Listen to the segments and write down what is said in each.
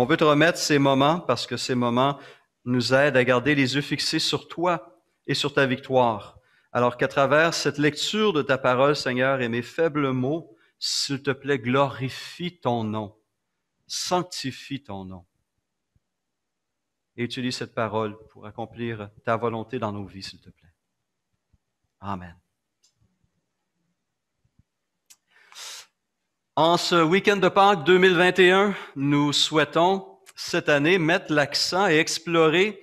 On veut te remettre ces moments parce que ces moments nous aident à garder les yeux fixés sur toi et sur ta victoire. Alors qu'à travers cette lecture de ta parole, Seigneur, et mes faibles mots, s'il te plaît, glorifie ton nom, sanctifie ton nom. Et utilise cette parole pour accomplir ta volonté dans nos vies, s'il te plaît. Amen. En ce week-end de Pâques 2021, nous souhaitons cette année mettre l'accent et explorer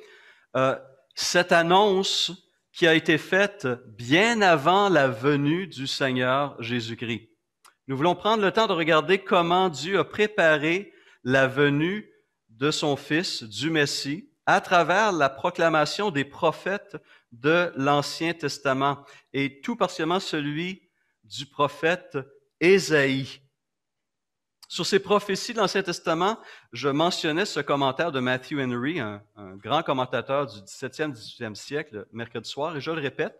euh, cette annonce qui a été faite bien avant la venue du Seigneur Jésus-Christ. Nous voulons prendre le temps de regarder comment Dieu a préparé la venue de son Fils, du Messie, à travers la proclamation des prophètes de l'Ancien Testament et tout particulièrement celui du prophète Ésaïe. Sur ces prophéties de l'Ancien Testament, je mentionnais ce commentaire de Matthew Henry, un, grand commentateur du 17e, 18e siècle, mercredi soir, et je le répète,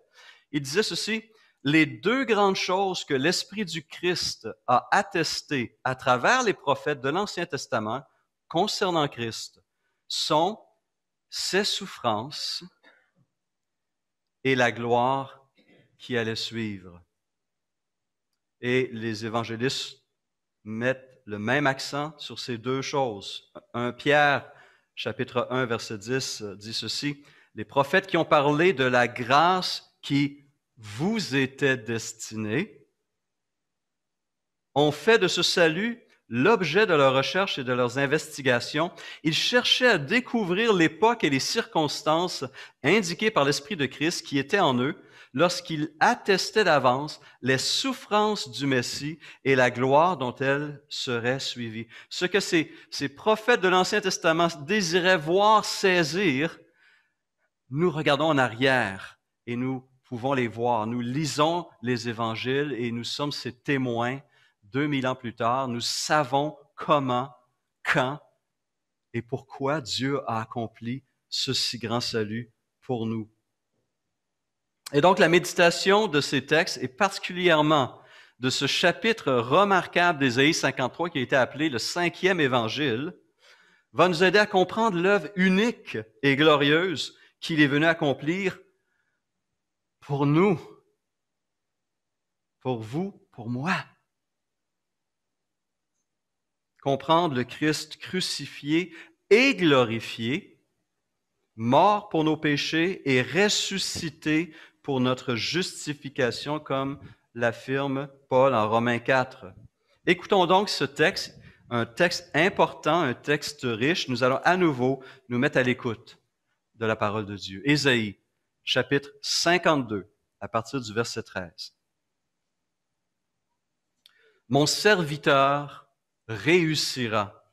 il disait ceci, les deux grandes choses que l'Esprit du Christ a attestées à travers les prophètes de l'Ancien Testament concernant Christ sont ses souffrances et la gloire qui allait suivre. Et les évangélistes mettent le même accent sur ces deux choses. 1 Pierre, chapitre 1, verset 10, euh, dit ceci, Les prophètes qui ont parlé de la grâce qui vous était destinée ont fait de ce salut l'objet de leurs recherches et de leurs investigations. Ils cherchaient à découvrir l'époque et les circonstances indiquées par l'Esprit de Christ qui était en eux lorsqu'il attestait d'avance les souffrances du Messie et la gloire dont elle serait suivie. Ce que ces, prophètes de l'Ancien Testament désiraient voir saisir, nous regardons en arrière et nous pouvons les voir. Nous lisons les évangiles et nous sommes ses témoins. Deux mille ans plus tard, nous savons comment, quand et pourquoi Dieu a accompli ce si grand salut pour nous. Et donc, la méditation de ces textes et particulièrement de ce chapitre remarquable d'Ésaïe 53 qui a été appelé le cinquième évangile, va nous aider à comprendre l'œuvre unique et glorieuse qu'il est venu accomplir pour nous, pour vous, pour moi. Comprendre le Christ crucifié et glorifié, mort pour nos péchés et ressuscité pour notre justification, comme l'affirme Paul en Romains 4. Écoutons donc ce texte, un texte important, un texte riche. Nous allons à nouveau nous mettre à l'écoute de la parole de Dieu. Ésaïe, chapitre 52, à partir du verset 13. Mon serviteur réussira.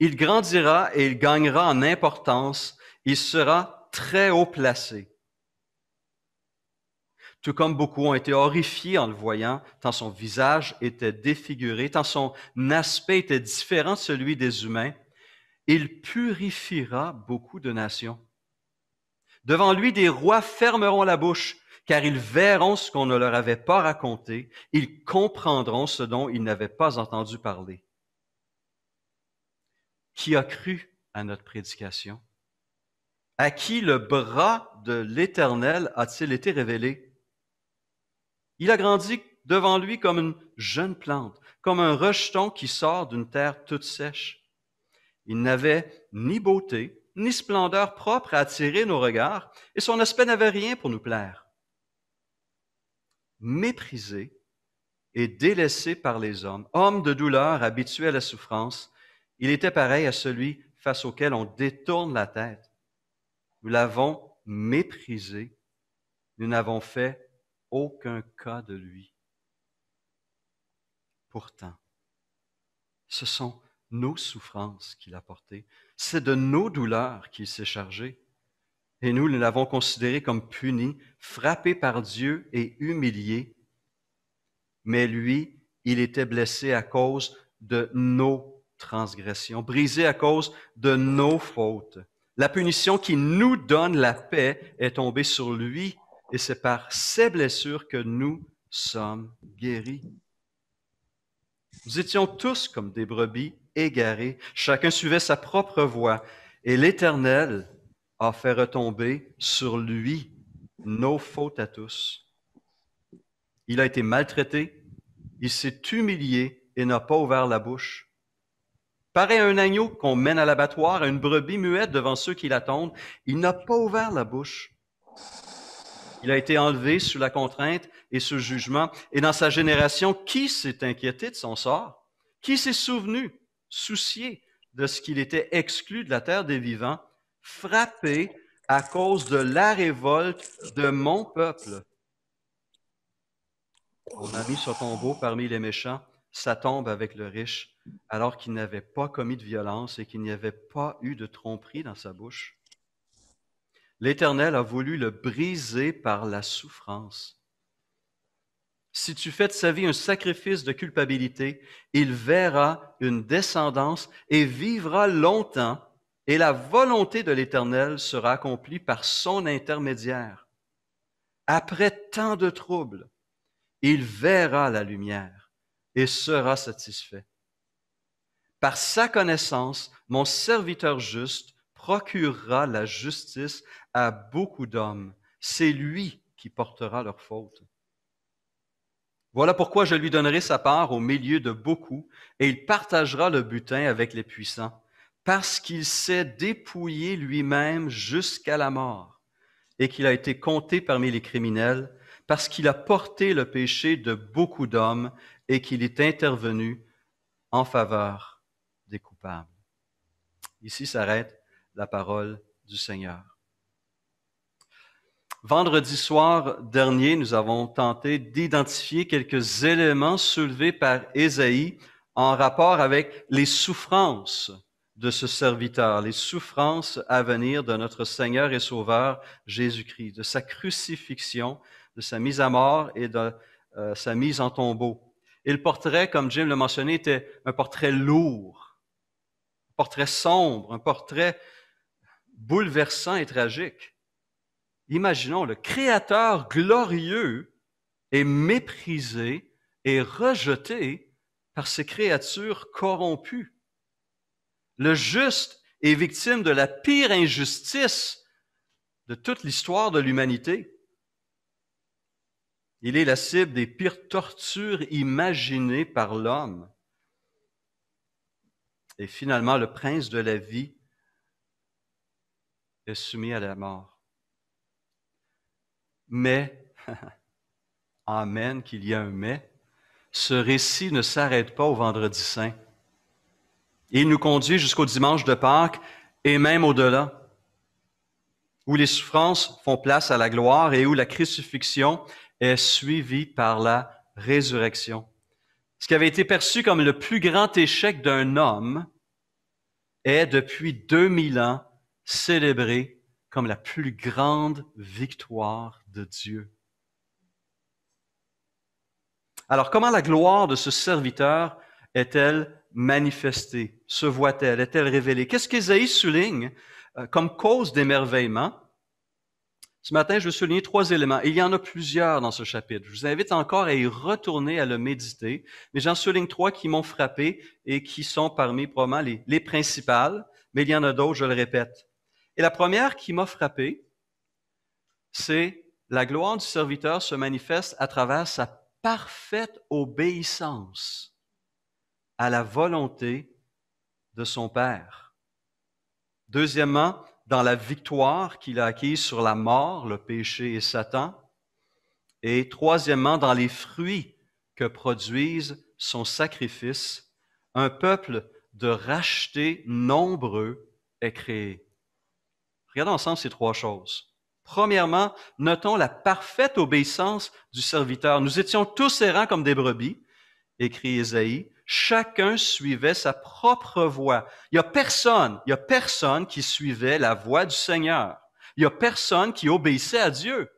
Il grandira et il gagnera en importance. Il sera très haut placé tout comme beaucoup ont été horrifiés en le voyant, tant son visage était défiguré, tant son aspect était différent de celui des humains. Il purifiera beaucoup de nations. Devant lui, des rois fermeront la bouche, car ils verront ce qu'on ne leur avait pas raconté, ils comprendront ce dont ils n'avaient pas entendu parler. Qui a cru à notre prédication? À qui le bras de l'Éternel a-t-il été révélé? Il a grandi devant lui comme une jeune plante, comme un rejeton qui sort d'une terre toute sèche. Il n'avait ni beauté, ni splendeur propre à attirer nos regards, et son aspect n'avait rien pour nous plaire. Méprisé et délaissé par les hommes, homme de douleur habitué à la souffrance, il était pareil à celui face auquel on détourne la tête. Nous l'avons méprisé, nous n'avons fait aucun cas de lui. Pourtant, ce sont nos souffrances qu'il a portées, c'est de nos douleurs qu'il s'est chargé. Et nous, nous l'avons considéré comme puni, frappé par Dieu et humilié. Mais lui, il était blessé à cause de nos transgressions, brisé à cause de nos fautes. La punition qui nous donne la paix est tombée sur lui et c'est par ces blessures que nous sommes guéris. Nous étions tous comme des brebis égarés, chacun suivait sa propre voie, et l'Éternel a fait retomber sur lui nos fautes à tous. Il a été maltraité, il s'est humilié et n'a pas ouvert la bouche. Pareil à un agneau qu'on mène à l'abattoir, à une brebis muette devant ceux qui l'attendent, il n'a pas ouvert la bouche. Il a été enlevé sous la contrainte et sous jugement. Et dans sa génération, qui s'est inquiété de son sort? Qui s'est souvenu, soucié de ce qu'il était exclu de la terre des vivants, frappé à cause de la révolte de mon peuple? On a mis son tombeau parmi les méchants, sa tombe avec le riche, alors qu'il n'avait pas commis de violence et qu'il n'y avait pas eu de tromperie dans sa bouche. L'Éternel a voulu le briser par la souffrance. Si tu fais de sa vie un sacrifice de culpabilité, il verra une descendance et vivra longtemps, et la volonté de l'Éternel sera accomplie par son intermédiaire. Après tant de troubles, il verra la lumière et sera satisfait. Par sa connaissance, mon serviteur juste procurera la justice à beaucoup d'hommes. C'est lui qui portera leur faute. Voilà pourquoi je lui donnerai sa part au milieu de beaucoup, et il partagera le butin avec les puissants, parce qu'il s'est dépouillé lui-même jusqu'à la mort, et qu'il a été compté parmi les criminels, parce qu'il a porté le péché de beaucoup d'hommes, et qu'il est intervenu en faveur des coupables. Ici s'arrête la parole du Seigneur. Vendredi soir dernier, nous avons tenté d'identifier quelques éléments soulevés par Ésaïe en rapport avec les souffrances de ce serviteur, les souffrances à venir de notre Seigneur et Sauveur Jésus-Christ, de sa crucifixion, de sa mise à mort et de euh, sa mise en tombeau. Et le portrait, comme Jim l'a mentionné, était un portrait lourd, un portrait sombre, un portrait bouleversant et tragique. Imaginons, le Créateur glorieux est méprisé et rejeté par ses créatures corrompues. Le juste est victime de la pire injustice de toute l'histoire de l'humanité. Il est la cible des pires tortures imaginées par l'homme. Et finalement, le prince de la vie est soumis à la mort. Mais, Amen, qu'il y a un mais, ce récit ne s'arrête pas au vendredi saint. Il nous conduit jusqu'au dimanche de Pâques et même au-delà, où les souffrances font place à la gloire et où la crucifixion est suivie par la résurrection. Ce qui avait été perçu comme le plus grand échec d'un homme est, depuis 2000 ans, célébrée comme la plus grande victoire de Dieu. Alors, comment la gloire de ce serviteur est-elle manifestée? Se voit-elle? Est-elle révélée? Qu'est-ce qu'Ésaïe souligne euh, comme cause d'émerveillement? Ce matin, je vais souligner trois éléments. il y en a plusieurs dans ce chapitre. Je vous invite encore à y retourner, à le méditer. Mais j'en souligne trois qui m'ont frappé et qui sont parmi probablement les principales. Mais il y en a d'autres, je le répète. Et la première qui m'a frappé, c'est la gloire du serviteur se manifeste à travers sa parfaite obéissance à la volonté de son Père. Deuxièmement, dans la victoire qu'il a acquise sur la mort, le péché et Satan. Et troisièmement, dans les fruits que produisent son sacrifice, un peuple de rachetés nombreux est créé. Regardons ensemble ces trois choses. Premièrement, notons la parfaite obéissance du serviteur. Nous étions tous errants comme des brebis, écrit Isaïe. Chacun suivait sa propre voie. Il n'y a personne, il n'y a personne qui suivait la voie du Seigneur. Il n'y a personne qui obéissait à Dieu.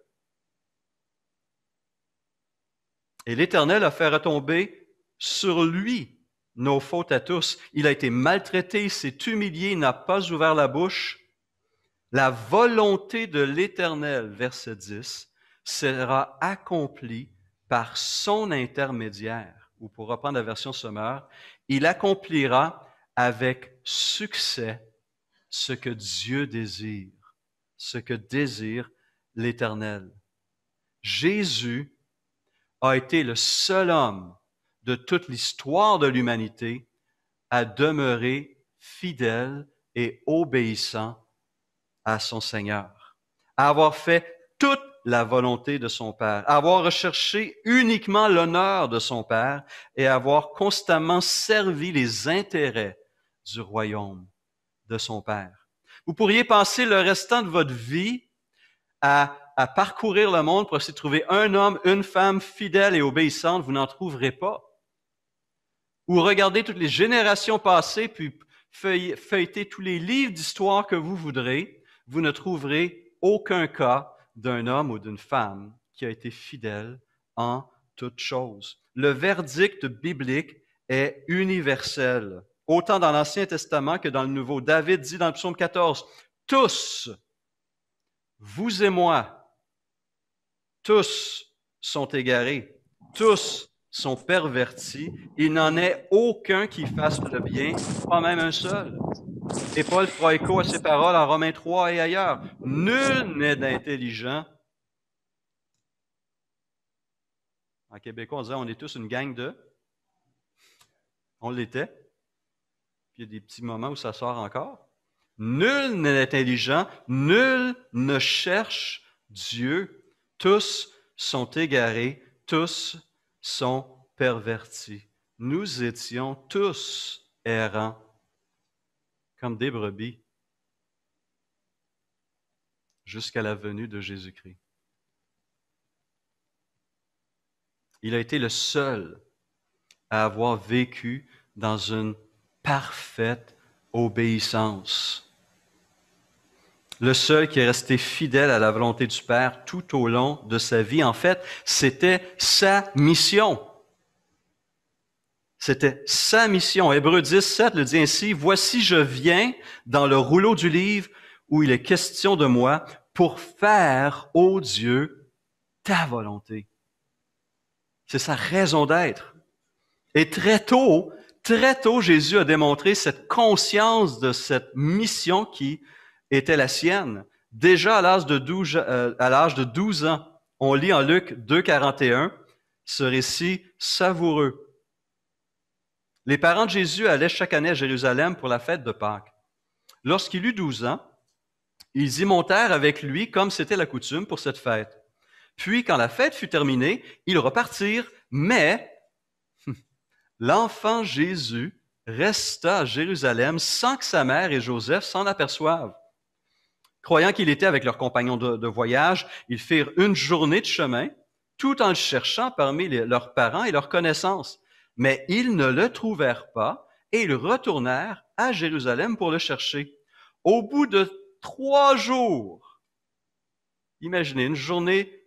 Et l'Éternel a fait retomber sur lui nos fautes à tous. Il a été maltraité, s'est humilié, n'a pas ouvert la bouche. La volonté de l'Éternel, verset 10, sera accomplie par son intermédiaire, ou pour reprendre la version sommaire, il accomplira avec succès ce que Dieu désire, ce que désire l'Éternel. Jésus a été le seul homme de toute l'histoire de l'humanité à demeurer fidèle et obéissant à son Seigneur, à avoir fait toute la volonté de son Père, à avoir recherché uniquement l'honneur de son Père et à avoir constamment servi les intérêts du royaume de son Père. Vous pourriez passer le restant de votre vie à, parcourir le monde pour essayer de trouver un homme, une femme fidèle et obéissante, vous n'en trouverez pas. Ou regardez toutes les générations passées, puis feuilletez tous les livres d'histoire que vous voudrez, vous ne trouverez aucun cas d'un homme ou d'une femme qui a été fidèle en toute chose. Le verdict biblique est universel. Autant dans l'Ancien Testament que dans le Nouveau. David dit dans le psaume 14, tous, vous et moi, tous sont égarés, tous sont pervertis, il n'en est aucun qui fasse le bien, pas même un seul. Et Paul fera écho à ses paroles en Romains 3 et ailleurs. Nul n'est intelligent. En québécois, on disait on est tous une gang de. On l'était. Puis il y a des petits moments où ça sort encore. Nul n'est intelligent, nul ne cherche Dieu. Tous sont égarés, tous sont pervertis. Nous étions tous errants comme des brebis jusqu'à la venue de Jésus-Christ. Il a été le seul à avoir vécu dans une parfaite obéissance. Le seul qui est resté fidèle à la volonté du Père tout au long de sa vie. En fait, c'était sa mission. C'était sa mission. Hébreu 10, le dit ainsi, Voici je viens dans le rouleau du livre où il est question de moi pour faire, ô Dieu, ta volonté. C'est sa raison d'être. Et très tôt, très tôt, Jésus a démontré cette conscience de cette mission qui était la sienne. Déjà à l'âge de 12, euh, à l'âge de 12 ans, on lit en Luc 2, 41 ce récit savoureux les parents de Jésus allaient chaque année à Jérusalem pour la fête de Pâques. Lorsqu'il eut douze ans, ils y montèrent avec lui comme c'était la coutume pour cette fête. Puis, quand la fête fut terminée, ils repartirent, mais l'enfant Jésus resta à Jérusalem sans que sa mère et Joseph s'en aperçoivent. Croyant qu'il était avec leurs compagnons de, voyage, ils firent une journée de chemin, tout en le cherchant parmi leurs parents et leurs connaissances. Mais ils ne le trouvèrent pas, et ils retournèrent à Jérusalem pour le chercher. Au bout de trois jours, imaginez une journée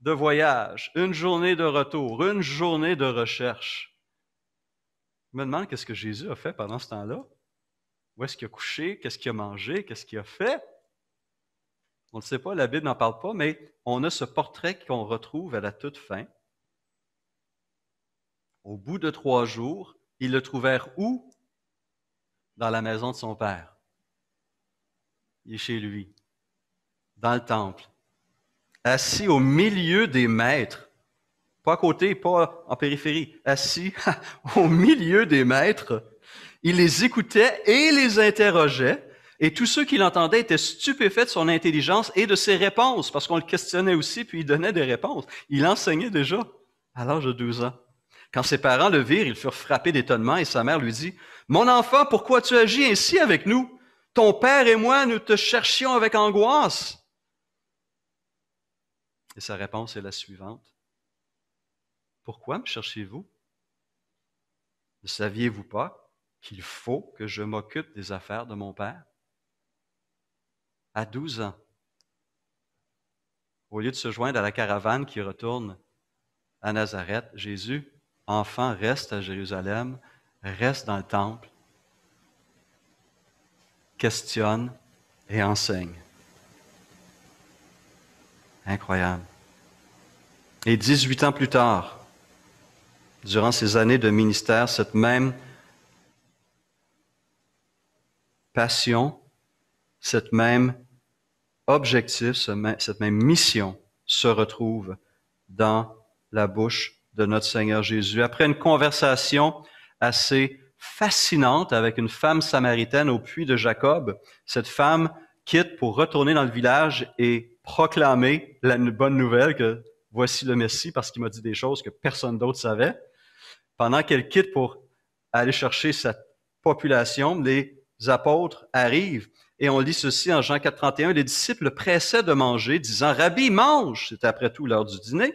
de voyage, une journée de retour, une journée de recherche. Je me demande qu'est-ce que Jésus a fait pendant ce temps-là. Où est-ce qu'il a couché? Qu'est-ce qu'il a mangé? Qu'est-ce qu'il a fait? On ne sait pas, la Bible n'en parle pas, mais on a ce portrait qu'on retrouve à la toute fin. Au bout de trois jours, ils le trouvèrent où? Dans la maison de son père. Il est chez lui, dans le temple, assis au milieu des maîtres. Pas à côté, pas en périphérie, assis au milieu des maîtres. Il les écoutait et les interrogeait. Et tous ceux qui l'entendaient étaient stupéfaits de son intelligence et de ses réponses, parce qu'on le questionnait aussi, puis il donnait des réponses. Il enseignait déjà à l'âge de 12 ans. Quand ses parents le virent, ils furent frappés d'étonnement et sa mère lui dit, Mon enfant, pourquoi tu agis ainsi avec nous? Ton père et moi, nous te cherchions avec angoisse. Et sa réponse est la suivante. Pourquoi me cherchez-vous? Ne saviez-vous pas qu'il faut que je m'occupe des affaires de mon père? À 12 ans, au lieu de se joindre à la caravane qui retourne à Nazareth, Jésus enfant reste à Jérusalem, reste dans le temple, questionne et enseigne. Incroyable. Et 18 ans plus tard, durant ces années de ministère, cette même passion, cette même objectif, cette même mission se retrouve dans la bouche de notre Seigneur Jésus. Après une conversation assez fascinante avec une femme samaritaine au puits de Jacob, cette femme quitte pour retourner dans le village et proclamer la bonne nouvelle que voici le Messie parce qu'il m'a dit des choses que personne d'autre savait. Pendant qu'elle quitte pour aller chercher sa population, les apôtres arrivent et on lit ceci en Jean 4, Les disciples pressaient de manger, disant, Rabbi, mange! C'est après tout l'heure du dîner.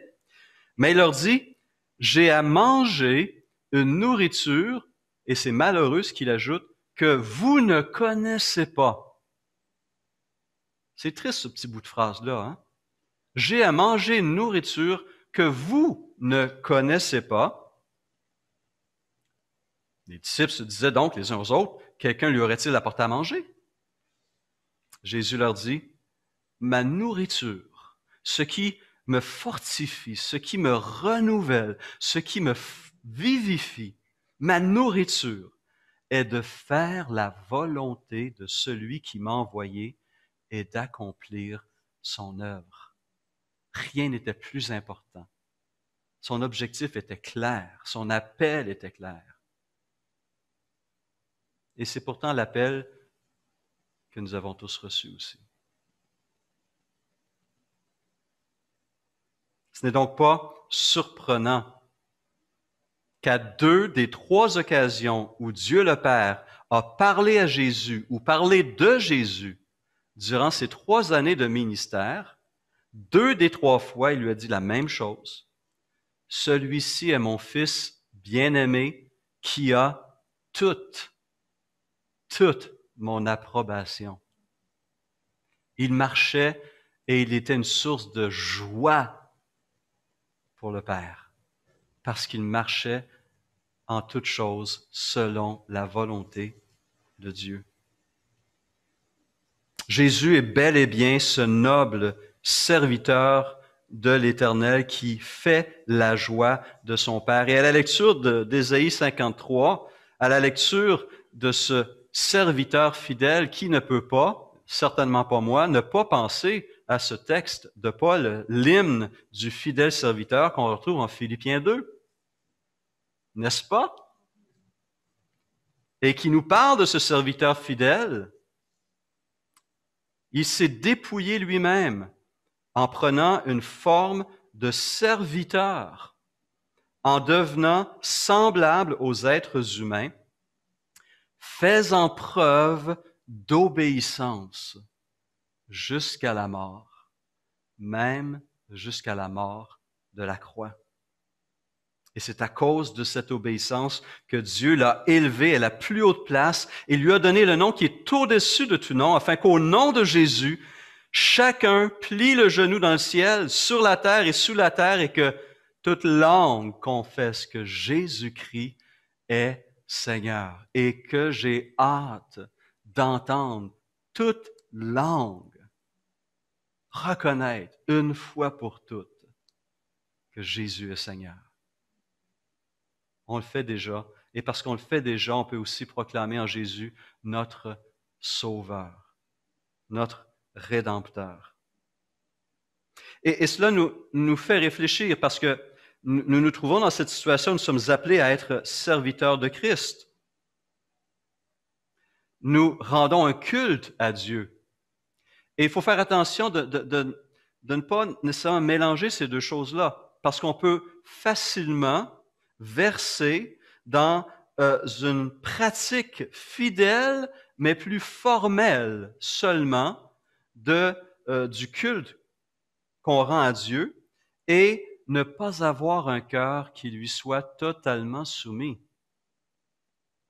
Mais il leur dit, j'ai à manger une nourriture, et c'est malheureux ce qu'il ajoute, que vous ne connaissez pas. C'est triste ce petit bout de phrase-là. Hein? J'ai à manger une nourriture que vous ne connaissez pas. Les disciples se disaient donc les uns aux autres, quelqu'un lui aurait-il apporté à manger Jésus leur dit, ma nourriture, ce qui me fortifie, ce qui me renouvelle, ce qui me vivifie, ma nourriture, est de faire la volonté de celui qui m'a envoyé et d'accomplir son œuvre. Rien n'était plus important. Son objectif était clair, son appel était clair. Et c'est pourtant l'appel que nous avons tous reçu aussi. Ce n'est donc pas surprenant qu'à deux des trois occasions où Dieu le Père a parlé à Jésus ou parlé de Jésus durant ses trois années de ministère, deux des trois fois, il lui a dit la même chose. Celui-ci est mon fils bien-aimé qui a toute, toute mon approbation. Il marchait et il était une source de joie le Père, parce qu'il marchait en toutes choses selon la volonté de Dieu. Jésus est bel et bien ce noble serviteur de l'Éternel qui fait la joie de son Père. Et à la lecture d'Ésaïe 53, à la lecture de ce serviteur fidèle qui ne peut pas, certainement pas moi, ne pas penser à ce texte de Paul l'hymne du fidèle serviteur qu'on retrouve en Philippiens 2. N'est-ce pas? Et qui nous parle de ce serviteur fidèle. Il s'est dépouillé lui-même en prenant une forme de serviteur, en devenant semblable aux êtres humains, faisant preuve d'obéissance jusqu'à la mort, même jusqu'à la mort de la croix. Et c'est à cause de cette obéissance que Dieu l'a élevé à la plus haute place et lui a donné le nom qui est au-dessus de tout nom, afin qu'au nom de Jésus, chacun plie le genou dans le ciel, sur la terre et sous la terre, et que toute langue confesse que Jésus-Christ est Seigneur, et que j'ai hâte d'entendre toute langue reconnaître une fois pour toutes que Jésus est Seigneur. On le fait déjà, et parce qu'on le fait déjà, on peut aussi proclamer en Jésus notre Sauveur, notre Rédempteur. Et, cela nous, nous fait réfléchir parce que nous nous trouvons dans cette situation, nous sommes appelés à être serviteurs de Christ. Nous rendons un culte à Dieu et il faut faire attention de, ne pas nécessairement mélanger ces deux choses-là, parce qu'on peut facilement verser dans euh, une pratique fidèle, mais plus formelle seulement, de, euh, du culte qu'on rend à Dieu et ne pas avoir un cœur qui lui soit totalement soumis.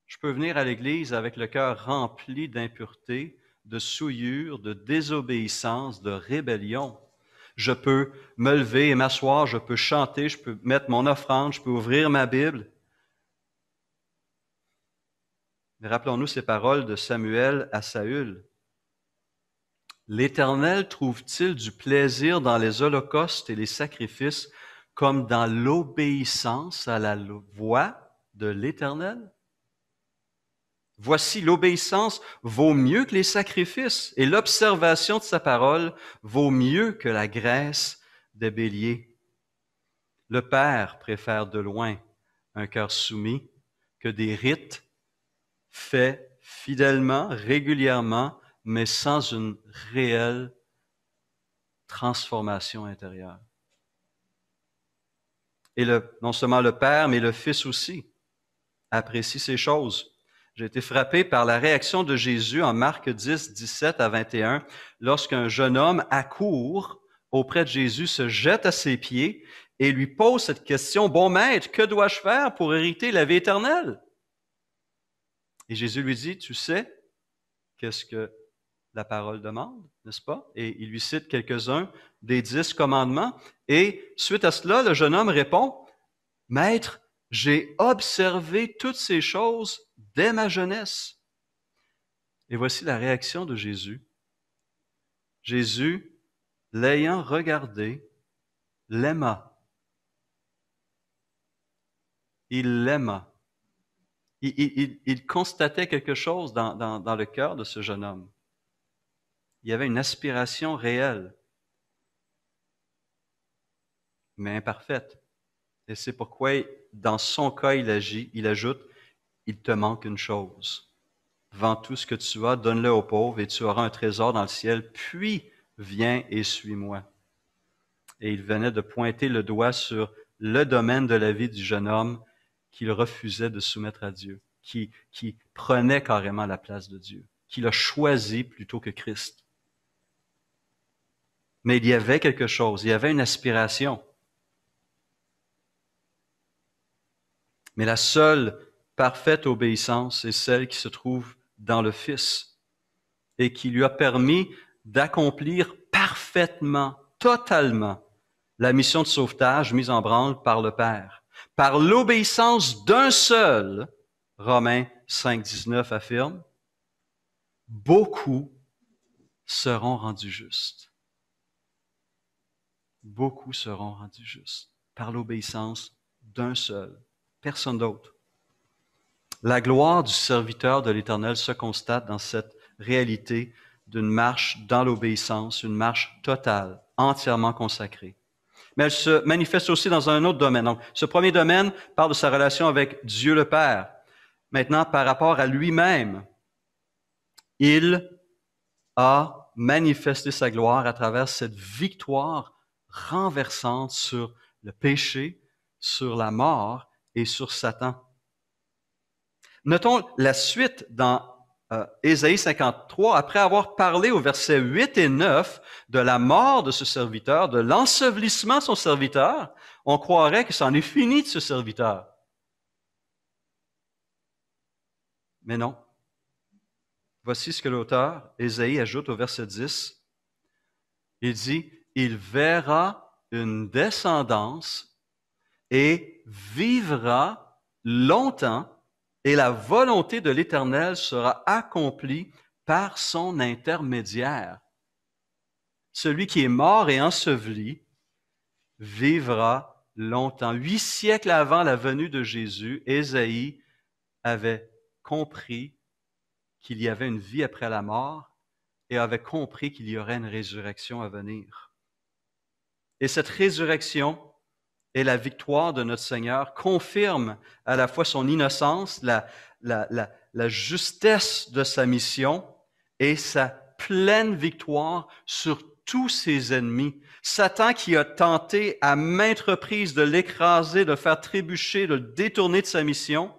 Je peux venir à l'Église avec le cœur rempli d'impureté, de souillure, de désobéissance, de rébellion. Je peux me lever et m'asseoir, je peux chanter, je peux mettre mon offrande, je peux ouvrir ma Bible. rappelons-nous ces paroles de Samuel à Saül. L'Éternel trouve-t-il du plaisir dans les holocaustes et les sacrifices comme dans l'obéissance à la voix de l'Éternel? Voici, l'obéissance vaut mieux que les sacrifices et l'observation de sa parole vaut mieux que la graisse des béliers. Le Père préfère de loin un cœur soumis que des rites faits fidèlement, régulièrement, mais sans une réelle transformation intérieure. Et non seulement le Père, mais le Fils aussi apprécie ces choses j'ai été frappé par la réaction de Jésus en Marc 10, 17 à 21, lorsqu'un jeune homme accourt auprès de Jésus, se jette à ses pieds et lui pose cette question, Bon maître, que dois-je faire pour hériter la vie éternelle? Et Jésus lui dit, Tu sais qu'est-ce que la parole demande, n'est-ce pas? Et il lui cite quelques-uns des dix commandements. Et suite à cela, le jeune homme répond, Maître, j'ai observé toutes ces choses dès ma jeunesse. Et voici la réaction de Jésus. Jésus, l'ayant regardé, l'aima. Il l'aima. Il, constatait quelque chose dans, le cœur de ce jeune homme. Il y avait une aspiration réelle, mais imparfaite. Et c'est pourquoi, dans son cas, il agit, il ajoute, il te manque une chose. Vends tout ce que tu as, donne-le aux pauvres et tu auras un trésor dans le ciel, puis viens et suis-moi. Et il venait de pointer le doigt sur le domaine de la vie du jeune homme qu'il refusait de soumettre à Dieu, qui, qui prenait carrément la place de Dieu, qui a choisi plutôt que Christ. Mais il y avait quelque chose, il y avait une aspiration. Mais la seule parfaite obéissance est celle qui se trouve dans le Fils et qui lui a permis d'accomplir parfaitement, totalement, la mission de sauvetage mise en branle par le Père. Par l'obéissance d'un seul, Romains 5, 19 affirme, beaucoup seront rendus justes. Beaucoup seront rendus justes par l'obéissance d'un seul, personne d'autre. La gloire du serviteur de l'Éternel se constate dans cette réalité d'une marche dans l'obéissance, une marche totale, entièrement consacrée. Mais elle se manifeste aussi dans un autre domaine. ce premier domaine parle de sa relation avec Dieu le Père. Maintenant, par rapport à lui-même, il a manifesté sa gloire à travers cette victoire renversante sur le péché, sur la mort et sur Satan. Notons la suite dans euh, Ésaïe 53, après avoir parlé au verset 8 et 9 de la mort de ce serviteur, de l'ensevelissement de son serviteur, on croirait que c'en est fini de ce serviteur. Mais non. Voici ce que l'auteur, Ésaïe, ajoute au verset 10. Il dit, il verra une descendance et vivra longtemps et la volonté de l'Éternel sera accomplie par son intermédiaire. Celui qui est mort et enseveli vivra longtemps. Huit siècles avant la venue de Jésus, Ésaïe avait compris qu'il y avait une vie après la mort et avait compris qu'il y aurait une résurrection à venir. Et cette résurrection et la victoire de notre Seigneur confirme à la fois son innocence, la, justesse de sa mission et sa pleine victoire sur tous ses ennemis. Satan qui a tenté à maintes reprises de l'écraser, de faire trébucher, de le détourner de sa mission.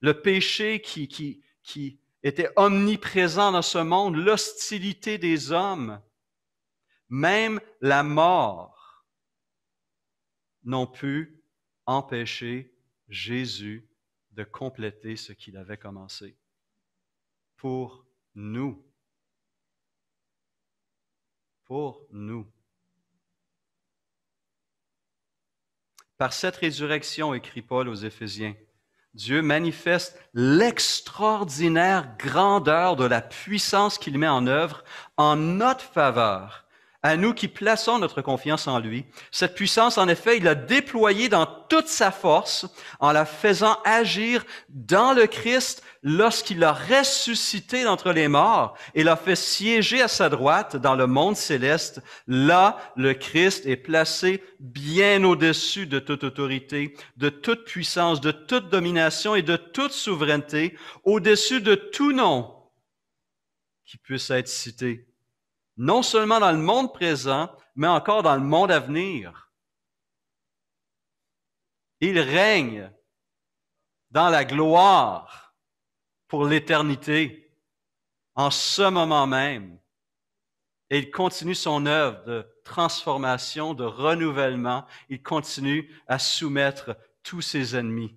Le péché qui, qui était omniprésent dans ce monde, l'hostilité des hommes, même la mort n'ont pu empêcher Jésus de compléter ce qu'il avait commencé pour nous. Pour nous. Par cette résurrection, écrit Paul aux Éphésiens, Dieu manifeste l'extraordinaire grandeur de la puissance qu'il met en œuvre en notre faveur à nous qui plaçons notre confiance en lui. Cette puissance, en effet, il l'a déployée dans toute sa force en la faisant agir dans le Christ lorsqu'il l'a ressuscité d'entre les morts et l'a fait siéger à sa droite dans le monde céleste. Là, le Christ est placé bien au-dessus de toute autorité, de toute puissance, de toute domination et de toute souveraineté, au-dessus de tout nom qui puisse être cité non seulement dans le monde présent, mais encore dans le monde à venir. Il règne dans la gloire pour l'éternité, en ce moment même. Et il continue son œuvre de transformation, de renouvellement. Il continue à soumettre tous ses ennemis.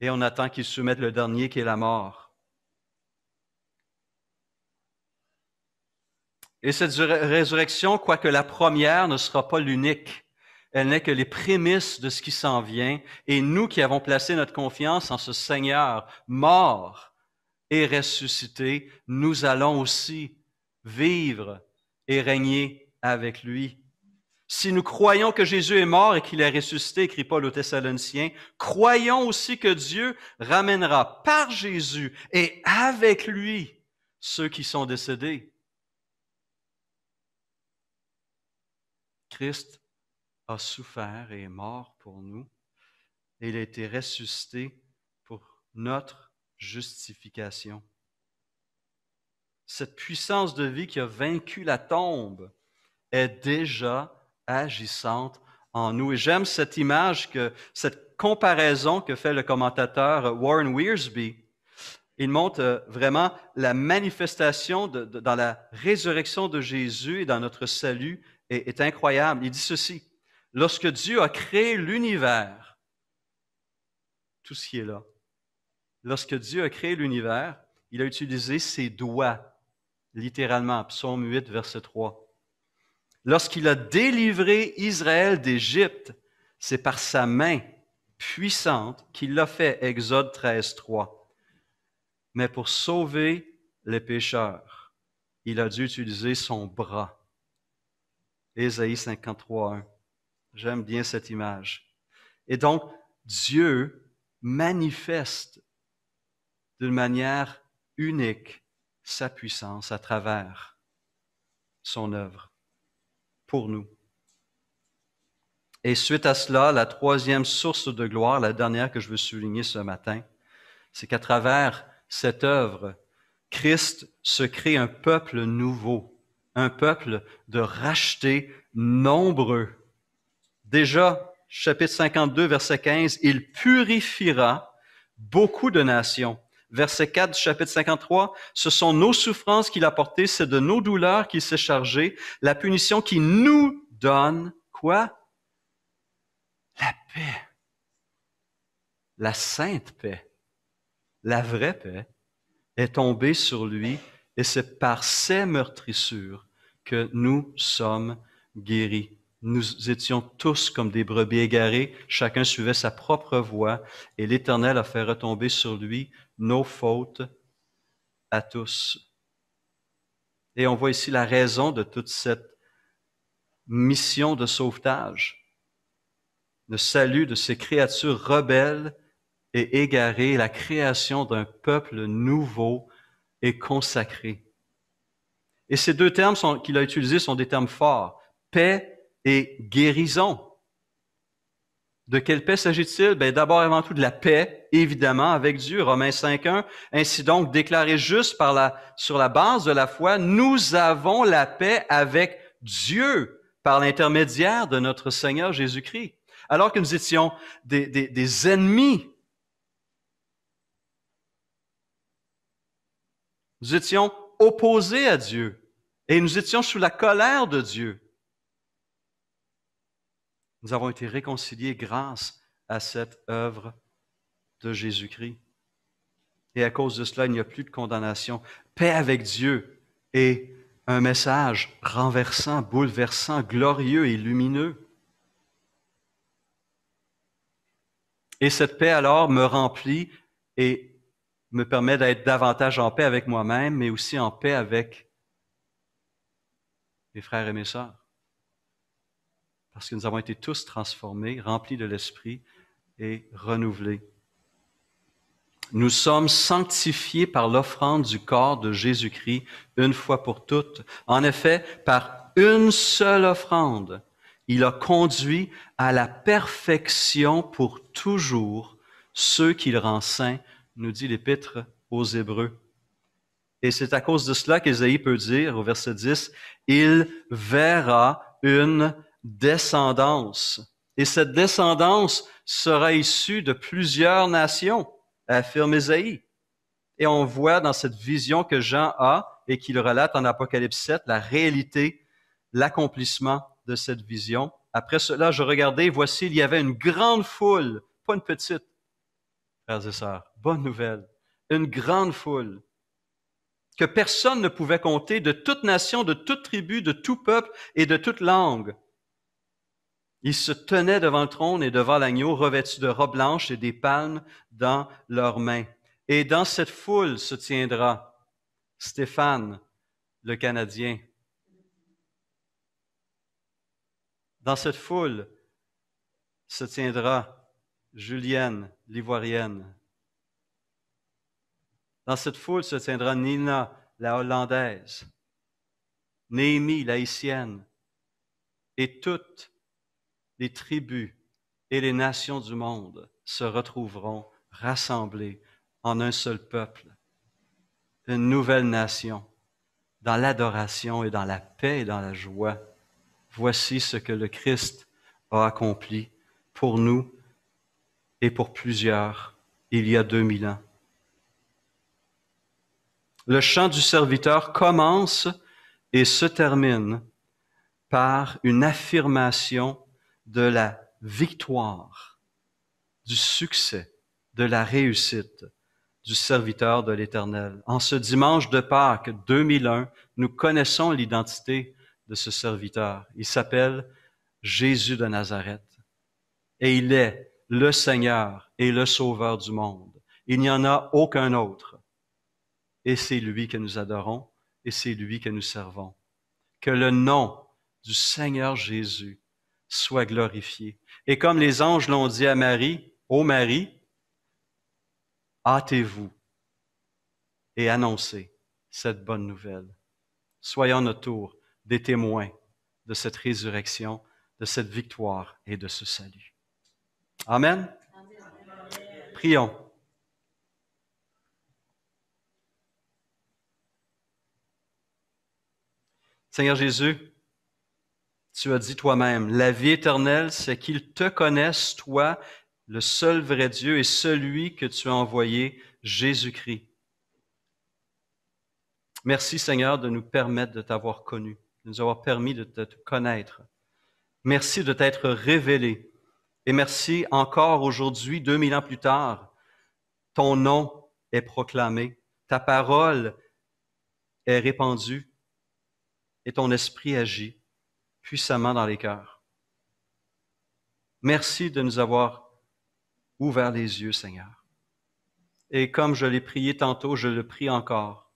Et on attend qu'il soumette le dernier qui est la mort. Et cette résurrection, quoique la première, ne sera pas l'unique. Elle n'est que les prémices de ce qui s'en vient. Et nous qui avons placé notre confiance en ce Seigneur mort et ressuscité, nous allons aussi vivre et régner avec lui. Si nous croyons que Jésus est mort et qu'il est ressuscité, écrit Paul aux Thessaloniciens, croyons aussi que Dieu ramènera par Jésus et avec lui ceux qui sont décédés. Christ a souffert et est mort pour nous. Et il a été ressuscité pour notre justification. Cette puissance de vie qui a vaincu la tombe est déjà agissante en nous. Et j'aime cette image, que, cette comparaison que fait le commentateur Warren Wearsby. Il montre euh, vraiment la manifestation dans la résurrection de Jésus et dans notre salut est, incroyable. Il dit ceci, lorsque Dieu a créé l'univers, tout ce qui est là, lorsque Dieu a créé l'univers, il a utilisé ses doigts, littéralement, psaume 8, verset 3. Lorsqu'il a délivré Israël d'Égypte, c'est par sa main puissante qu'il l'a fait, Exode 13, 3. Mais pour sauver les pécheurs, il a dû utiliser son bras. Ésaïe 53.1. J'aime bien cette image. Et donc, Dieu manifeste d'une manière unique sa puissance à travers son œuvre pour nous. Et suite à cela, la troisième source de gloire, la dernière que je veux souligner ce matin, c'est qu'à travers cette œuvre, Christ se crée un peuple nouveau un peuple de rachetés nombreux. Déjà, chapitre 52, verset 15, il purifiera beaucoup de nations. Verset 4 du chapitre 53, ce sont nos souffrances qu'il a portées, c'est de nos douleurs qu'il s'est chargé, la punition qui nous donne quoi? La paix. La sainte paix. La vraie paix est tombée sur lui et c'est par ses meurtrissures que nous sommes guéris. Nous étions tous comme des brebis égarés, chacun suivait sa propre voie, et l'Éternel a fait retomber sur lui nos fautes à tous. Et on voit ici la raison de toute cette mission de sauvetage, le salut de ces créatures rebelles et égarées, la création d'un peuple nouveau et consacré. Et ces deux termes qu'il a utilisés sont des termes forts, paix et guérison. De quelle paix s'agit-il? Ben, d'abord avant tout de la paix, évidemment, avec Dieu. Romains 5.1. Ainsi donc, déclaré juste par la, sur la base de la foi, nous avons la paix avec Dieu par l'intermédiaire de notre Seigneur Jésus-Christ. Alors que nous étions des, des ennemis, nous étions opposés à Dieu et nous étions sous la colère de Dieu. Nous avons été réconciliés grâce à cette œuvre de Jésus-Christ. Et à cause de cela, il n'y a plus de condamnation. Paix avec Dieu et un message renversant, bouleversant, glorieux et lumineux. Et cette paix alors me remplit et me permet d'être davantage en paix avec moi-même, mais aussi en paix avec mes frères et mes sœurs. Parce que nous avons été tous transformés, remplis de l'Esprit et renouvelés. Nous sommes sanctifiés par l'offrande du corps de Jésus-Christ une fois pour toutes. En effet, par une seule offrande, il a conduit à la perfection pour toujours ceux qu'il rend saints nous dit l'Épître aux Hébreux. Et c'est à cause de cela qu'Ésaïe peut dire au verset 10, Il verra une descendance. Et cette descendance sera issue de plusieurs nations, affirme Ésaïe. Et on voit dans cette vision que Jean a et qu'il relate en Apocalypse 7 la réalité, l'accomplissement de cette vision. Après cela, je regardais, voici, il y avait une grande foule, pas une petite, frères et sœurs, bonne nouvelle, une grande foule que personne ne pouvait compter, de toute nation, de toute tribu, de tout peuple et de toute langue. Ils se tenaient devant le trône et devant l'agneau, revêtus de robes blanches et des palmes dans leurs mains. Et dans cette foule se tiendra Stéphane, le Canadien. Dans cette foule se tiendra Julienne, l'ivoirienne. Dans cette foule se tiendra Nina, la hollandaise, Néhémie, la haïtienne, et toutes les tribus et les nations du monde se retrouveront rassemblées en un seul peuple, une nouvelle nation, dans l'adoration et dans la paix et dans la joie. Voici ce que le Christ a accompli pour nous et pour plusieurs il y a 2000 ans. Le chant du serviteur commence et se termine par une affirmation de la victoire, du succès, de la réussite du serviteur de l'Éternel. En ce dimanche de Pâques 2001, nous connaissons l'identité de ce serviteur. Il s'appelle Jésus de Nazareth et il est le Seigneur est le Sauveur du monde. Il n'y en a aucun autre. Et c'est lui que nous adorons et c'est lui que nous servons. Que le nom du Seigneur Jésus soit glorifié. Et comme les anges l'ont dit à Marie, ô Marie, hâtez-vous et annoncez cette bonne nouvelle. Soyons notre tour des témoins de cette résurrection, de cette victoire et de ce salut. Amen. Prions. Seigneur Jésus, tu as dit toi-même, la vie éternelle, c'est qu'ils te connaissent, toi, le seul vrai Dieu et celui que tu as envoyé, Jésus-Christ. Merci Seigneur de nous permettre de t'avoir connu, de nous avoir permis de te connaître. Merci de t'être révélé et merci encore aujourd'hui, 2000 ans plus tard, ton nom est proclamé, ta parole est répandue et ton esprit agit puissamment dans les cœurs. Merci de nous avoir ouvert les yeux, Seigneur. Et comme je l'ai prié tantôt, je le prie encore.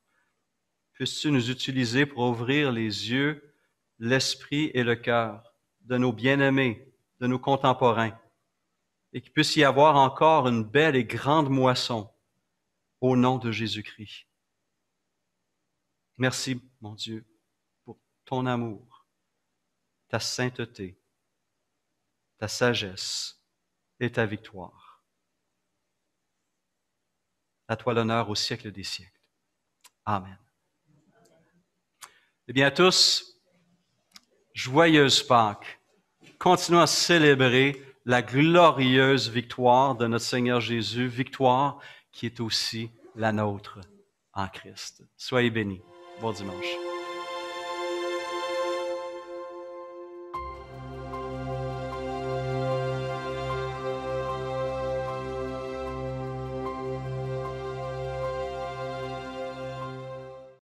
Puisses-tu nous utiliser pour ouvrir les yeux, l'esprit et le cœur de nos bien-aimés de nos contemporains et qu'il puisse y avoir encore une belle et grande moisson au nom de Jésus-Christ. Merci, mon Dieu, pour ton amour, ta sainteté, ta sagesse et ta victoire. À toi l'honneur au siècle des siècles. Amen. Eh bien à tous, joyeuse Pâques continuons à célébrer la glorieuse victoire de notre Seigneur Jésus, victoire qui est aussi la nôtre en Christ. Soyez bénis. Bon dimanche.